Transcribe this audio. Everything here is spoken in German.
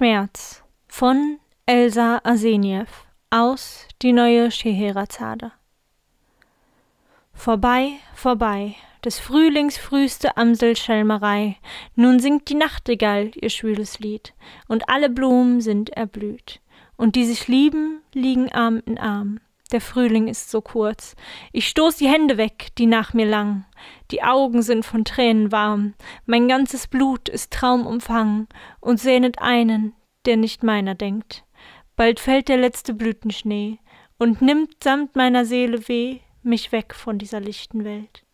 Schmerz von Elsa Arseniev aus Die neue Scheherazade. Vorbei, vorbei, des Frühlings frühste Amselschelmerei, nun singt die Nachtigall ihr schwüles Lied, und alle Blumen sind erblüht, und die sich lieben, liegen Arm in Arm, der Frühling ist so kurz. Ich stoß die Hände weg, die nach mir langen. Die Augen sind von Tränen warm. Mein ganzes Blut ist traumumfangen und sehnet einen, der nicht meiner denkt. Bald fällt der letzte Blütenschnee und nimmt samt meiner Seele weh mich weg von dieser lichten Welt.